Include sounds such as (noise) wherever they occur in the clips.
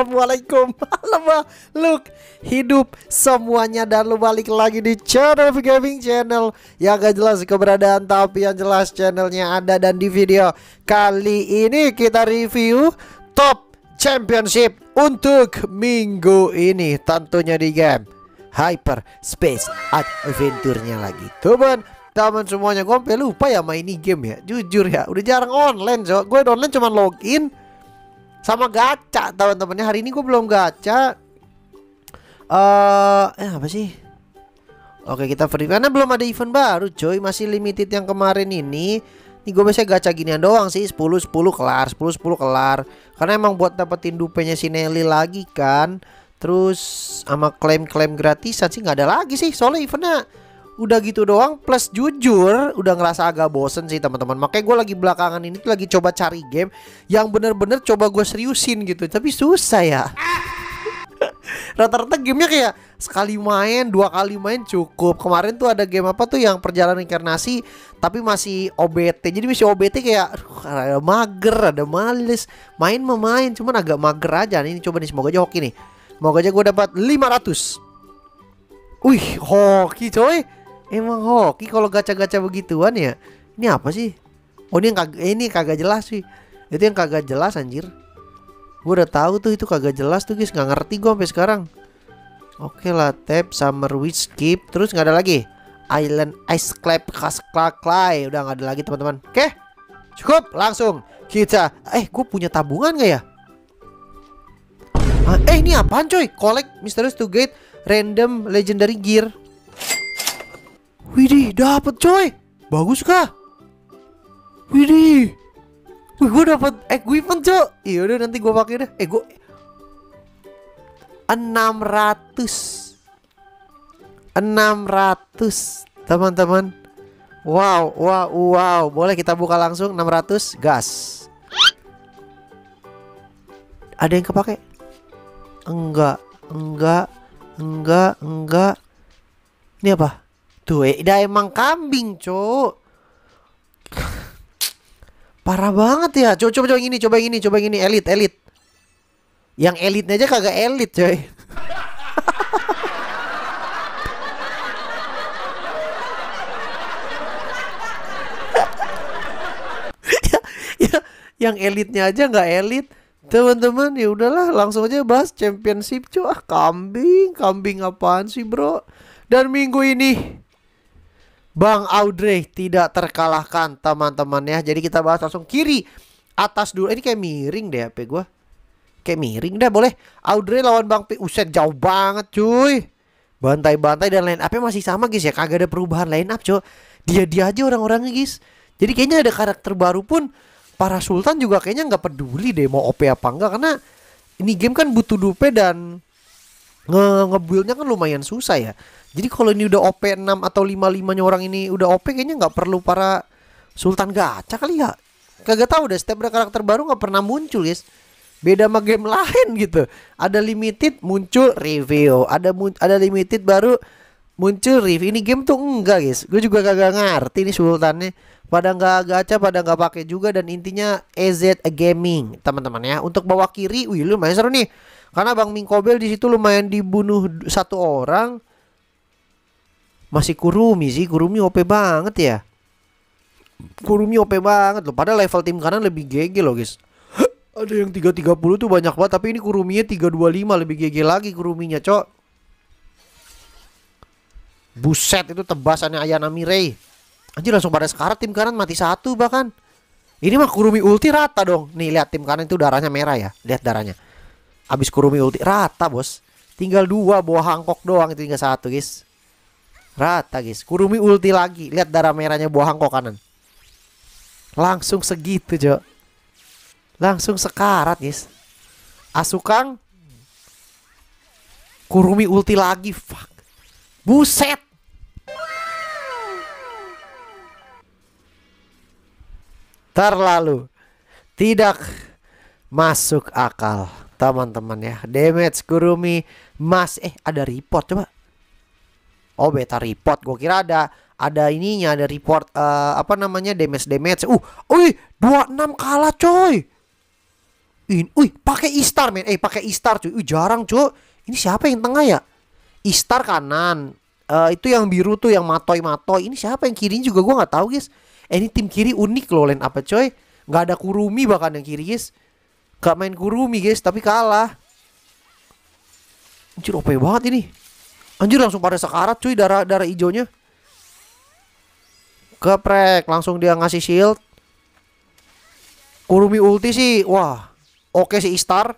Assalamualaikum (laughs) Lama Look Hidup semuanya Dan lu balik lagi di channel gaming channel Yang gak jelas keberadaan Tapi yang jelas channelnya ada Dan di video kali ini Kita review top championship Untuk minggu ini Tentunya di game Hyper Space Adventure-nya lagi Tuh zaman semuanya gue sampai lupa ya main ini game ya jujur ya udah jarang online so gue online cuma login sama gacha teman-temannya hari ini gue belum gacha uh, eh apa sih Oke kita free karena belum ada event baru coy masih limited yang kemarin ini ini gue biasanya gacha ginian doang sih 10-10 kelar 10-10 kelar Karena emang buat dapetin dupenya si Nelly lagi kan Terus sama klaim-klaim gratisan sih nggak ada lagi sih Soalnya eventnya udah gitu doang plus jujur udah ngerasa agak bosen sih teman-teman makanya gue lagi belakangan ini tuh lagi coba cari game yang bener-bener coba gue seriusin gitu tapi susah ya (laughs) rata-rata gamenya kayak sekali main dua kali main cukup kemarin tuh ada game apa tuh yang perjalanan inkarnasi tapi masih OBT jadi masih OBT kayak uh, ada mager ada males main memain cuman agak mager aja nah, ini coba nih semoga aja hoki nih semoga aja gue dapat 500 Wih, hoki coy. Emang hoki kalau gacha-gacha begituan ya. Ini apa sih? Oh ini yang kag eh, ini kagak jelas sih. Itu yang kagak jelas anjir. Gue udah tahu tuh itu kagak jelas tuh guys, nggak ngerti gue sampai sekarang. Oke okay lah, tab summer witch skip, terus nggak ada lagi. Island Ice Clap klaklay, udah nggak ada lagi teman-teman. Oke, okay? cukup langsung kita. Eh, gue punya tabungan nggak ya? Ah, Eh, ini apaan coy? Collect Mysterious to Gate Random Legendary Gear. Widih, dapet coy. Bagus kah? Widih. Wih, gue dapet equipment cok. Iya udah nanti gue pakai deh. Eh, gue 600 600 teman-teman wow wow wow boleh kita buka langsung 600 gas ada yang kepake enggak enggak enggak enggak ini apa Tuh, Tueda eh, emang kambing, cok Parah banget ya. Coba coba coba yang ini, coba yang ini, coba yang ini elit, elit. Yang elitnya aja kagak elit, coy. (laughs) Ya, ya, yang elitnya aja nggak elit teman-teman ya udahlah langsung aja bahas championship cuy ah kambing kambing apaan sih bro dan minggu ini Bang Audrey tidak terkalahkan teman-teman ya. Jadi kita bahas langsung kiri atas dulu. Ini kayak miring deh HP gue Kayak miring deh. boleh. Audrey lawan Bang P. Uset jauh banget cuy. Bantai-bantai dan line up masih sama guys ya. Kagak ada perubahan line up cuy. Dia-dia aja orang-orangnya guys. Jadi kayaknya ada karakter baru pun para sultan juga kayaknya nggak peduli deh mau OP apa enggak karena ini game kan butuh dupe dan nge ngebuildnya kan lumayan susah ya. Jadi kalau ini udah OP 6 atau 55-nya orang ini udah OP kayaknya nggak perlu para Sultan Gacha kali ya. Kagak tahu deh setiap ada karakter baru nggak pernah muncul guys. Beda sama game lain gitu. Ada limited muncul review, ada mun ada limited baru muncul review. Ini game tuh enggak guys. Gue juga kagak ngerti nih sultannya. Pada nggak gacha, pada nggak pakai juga dan intinya EZ Gaming teman-teman ya. Untuk bawah kiri, wih lu lumayan seru nih. Karena Bang Mingkobel di situ lumayan dibunuh satu orang. Masih Kurumi sih, Kurumi OP banget ya. Kurumi OP banget loh. Padahal level tim kanan lebih GG loh, guys. (gasps) Ada yang 330 tuh banyak banget, tapi ini Kuruminya 325 lebih GG lagi Kuruminya, Cok. Buset itu tebasannya Ayana Mirei. Anjir langsung pada sekarat tim kanan mati satu bahkan. Ini mah Kurumi ulti rata dong. Nih lihat tim kanan itu darahnya merah ya. Lihat darahnya. Abis Kurumi ulti rata bos. Tinggal dua bawa Hangkok doang itu tinggal satu guys. Rata guys. Kurumi ulti lagi. Lihat darah merahnya bawa Hangkok kanan. Langsung segitu Jo. Langsung sekarat guys. Asukang. Kurumi ulti lagi. Fuck. Buset. terlalu tidak masuk akal teman-teman ya. Damage kurumi, Mas eh ada report coba. Oh beta report gue kira ada ada ininya ada report uh, apa namanya damage damage. Uh, ui enam kalah coy. In, ui pakai Istar men. Eh pakai Istar cuy. Ui jarang cuy. Ini siapa yang tengah ya? Istar kanan. Uh, itu yang biru tuh yang matoy matoy. Ini siapa yang kiri juga gua nggak tahu guys. Eh, ini tim kiri unik loh lain apa coy. Nggak ada kurumi bahkan yang kiri guys. Gak main kurumi guys tapi kalah Anjir OP banget ini Anjir langsung pada sekarat cuy darah darah hijaunya Keprek langsung dia ngasih shield Kurumi ulti sih Wah Oke okay, si Istar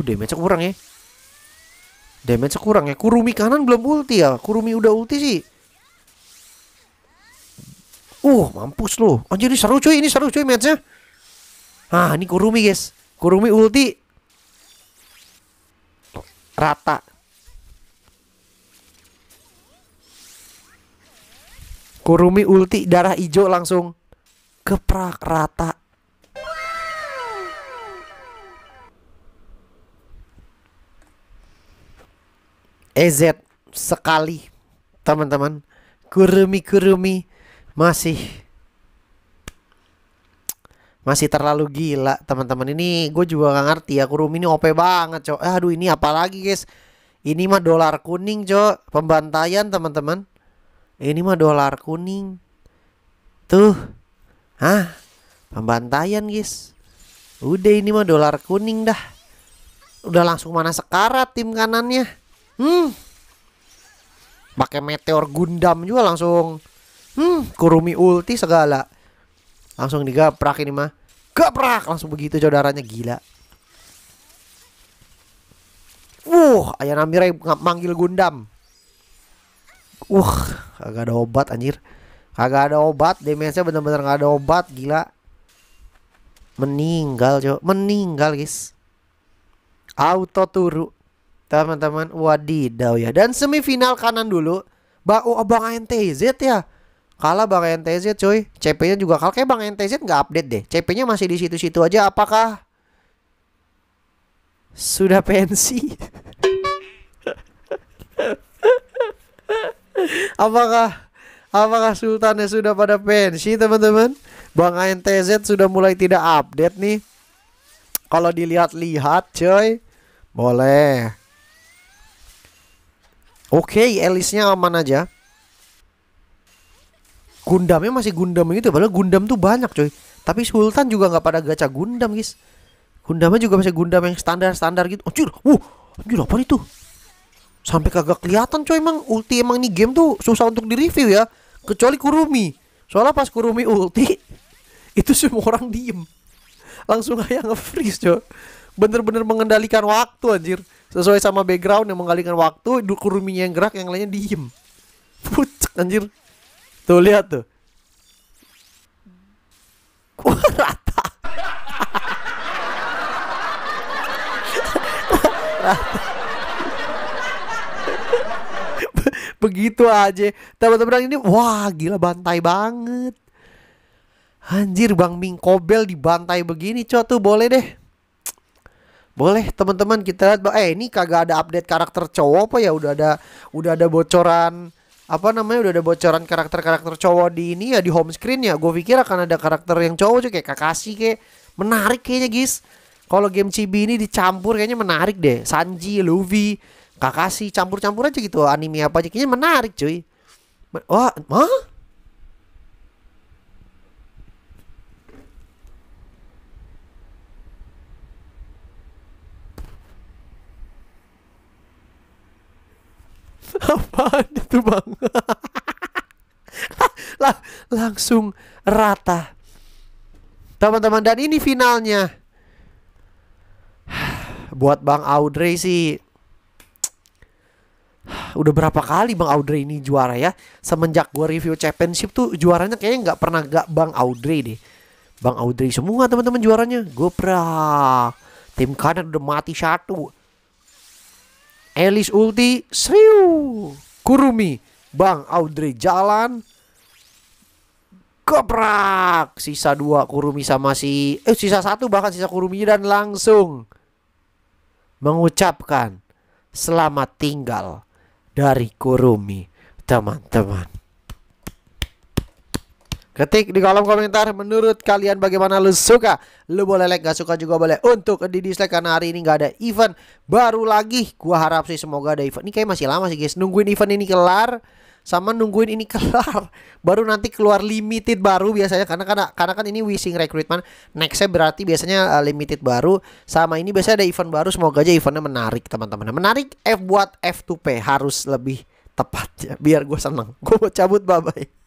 Uh damage kurang ya Damage kurang ya Kurumi kanan belum ulti ya Kurumi udah ulti sih Uh mampus lu Anjir ini seru cuy Ini seru cuy matchnya Ah, ini Kurumi, guys. Kurumi ulti. Rata. Kurumi ulti darah hijau langsung keprak rata. EZ sekali teman-teman kurumi kurumi masih masih terlalu gila teman-teman ini gue juga gak ngerti ya kurum ini OP banget cok eh, aduh ini apa lagi guys ini mah dolar kuning cok pembantaian teman-teman ini mah dolar kuning tuh ah pembantaian guys udah ini mah dolar kuning dah udah langsung mana sekarat tim kanannya hmm pakai meteor Gundam juga langsung hmm kurumi ulti segala Langsung digaprak ini mah. Gaprak langsung begitu saudaranya gila. uh ayah Namira manggil Gundam. Uh, kagak ada obat anjir. Kagak ada obat, demensnya bener-bener gak ada obat, gila. Meninggal, cok. Meninggal, guys. Auto turu. Teman-teman, wadidaw ya. Dan semifinal kanan dulu. bau oh, Abang ANTZ ya kalah Bang NTZ cuy. CP-nya juga kalah. Kayak Bang NTZ nggak update deh. CP-nya masih di situ-situ aja. Apakah sudah pensi? (laughs) apakah apakah sultannya sudah pada pensi, teman-teman? Bang NTZ sudah mulai tidak update nih. Kalau dilihat-lihat, coy. Boleh. Oke, okay, Elisnya aman aja. Gundamnya masih Gundam gitu padahal Gundam tuh banyak coy. Tapi Sultan juga gak pada gacha Gundam, guys. Gundamnya juga masih Gundam yang standar-standar gitu. Anjir, wuh, anjir apa itu? Sampai kagak kelihatan coy emang ulti emang ini game tuh susah untuk di review ya. Kecuali Kurumi. Soalnya pas Kurumi ulti (laughs) itu semua orang diem. Langsung aja nge-freeze coy. Bener-bener mengendalikan waktu anjir. Sesuai sama background yang mengendalikan waktu, Kuruminya yang gerak, yang lainnya diem. (laughs) Pucek anjir. Tuh lihat tuh. Wah, (laughs) rata. rata. Begitu aja. Teman-teman ini wah gila bantai banget. Anjir Bang Ming Kobel dibantai begini, coba tuh boleh deh. Boleh teman-teman kita lihat eh ini kagak ada update karakter cowok apa ya udah ada udah ada bocoran apa namanya udah ada bocoran karakter-karakter cowok di ini ya di home screen ya gue pikir akan ada karakter yang cowok juga kayak Kakashi kayak menarik kayaknya guys kalau game chibi ini dicampur kayaknya menarik deh Sanji Luffy Kakashi campur-campur aja gitu anime apa aja kayaknya menarik cuy wah mah Apaan itu bang? (laughs) lah langsung rata. Teman-teman dan ini finalnya. Buat Bang Audrey sih udah berapa kali Bang Audrey ini juara ya semenjak gua review championship tuh juaranya kayaknya nggak pernah gak Bang Audrey deh Bang Audrey semua teman-teman juaranya gue pra tim kanan udah mati satu Elis ulti, Sriu. Kurumi, Bang Audrey jalan. Goprak. Sisa dua Kurumi sama si eh sisa satu bahkan sisa Kurumi dan langsung mengucapkan selamat tinggal dari Kurumi, teman-teman. Ketik di kolom komentar menurut kalian bagaimana lu suka. Lu boleh like, gak suka juga boleh. Untuk di dislike karena hari ini gak ada event baru lagi. Gua harap sih semoga ada event. Ini kayak masih lama sih guys. Nungguin event ini kelar sama nungguin ini (laughs) kelar. Baru nanti keluar limited baru biasanya karena karena karena kan ini wishing recruitment. Nextnya berarti biasanya eh, limited baru. Sama ini biasanya ada event baru. Semoga aja eventnya menarik teman-teman. Menarik F buat F2P harus lebih tepat ya. Biar gue seneng. Gue cabut bye bye.